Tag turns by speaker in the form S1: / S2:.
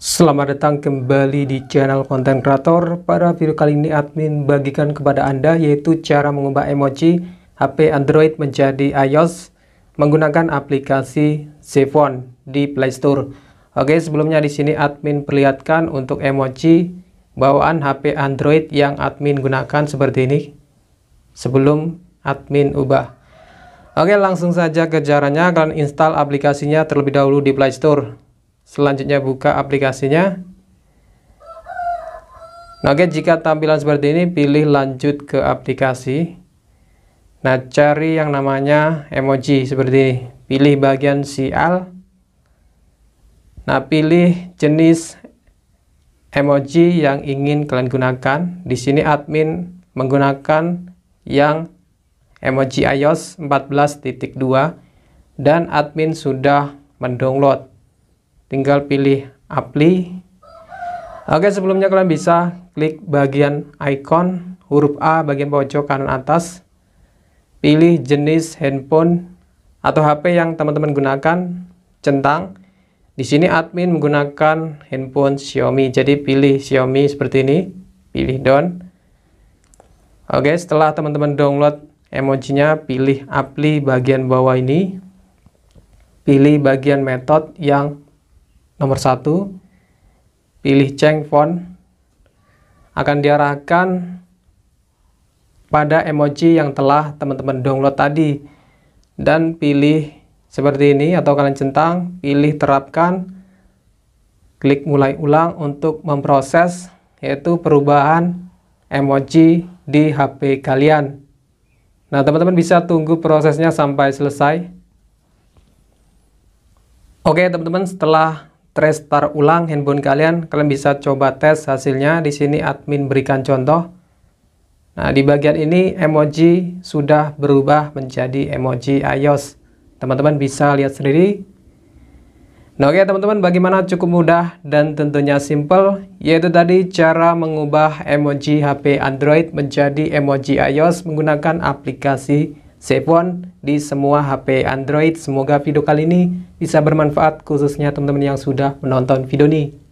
S1: Selamat datang kembali di channel konten kreator. Pada video kali ini admin bagikan kepada Anda yaitu cara mengubah emoji HP Android menjadi iOS menggunakan aplikasi Zevon di Play Store. Oke, sebelumnya di sini admin perlihatkan untuk emoji bawaan HP Android yang admin gunakan seperti ini sebelum admin ubah. Oke, langsung saja ke caranya kalian install aplikasinya terlebih dahulu di Play Store. Selanjutnya buka aplikasinya. Nah, oke, jika tampilan seperti ini, pilih lanjut ke aplikasi. Nah, cari yang namanya emoji seperti ini. Pilih bagian sial. Nah, pilih jenis emoji yang ingin kalian gunakan. Di sini admin menggunakan yang emoji iOS 14.2 dan admin sudah mendownload tinggal pilih apply oke sebelumnya kalian bisa klik bagian icon huruf A bagian pojok kanan atas pilih jenis handphone atau HP yang teman-teman gunakan centang di sini admin menggunakan handphone Xiaomi jadi pilih Xiaomi seperti ini pilih down oke setelah teman-teman download emojinya pilih apply bagian bawah ini pilih bagian metode yang Nomor satu, pilih ceng font akan diarahkan pada emoji yang telah teman-teman download tadi dan pilih seperti ini atau kalian centang, pilih terapkan, klik mulai ulang untuk memproses yaitu perubahan emoji di HP kalian. Nah, teman-teman bisa tunggu prosesnya sampai selesai. Oke, teman-teman, setelah restart ulang handphone kalian, kalian bisa coba tes hasilnya. Di sini admin berikan contoh. Nah, di bagian ini emoji sudah berubah menjadi emoji iOS. Teman-teman bisa lihat sendiri. Nah, oke okay, teman-teman, bagaimana cukup mudah dan tentunya simple, yaitu tadi cara mengubah emoji HP Android menjadi emoji iOS menggunakan aplikasi saya di semua HP Android. Semoga video kali ini bisa bermanfaat khususnya teman-teman yang sudah menonton video ini.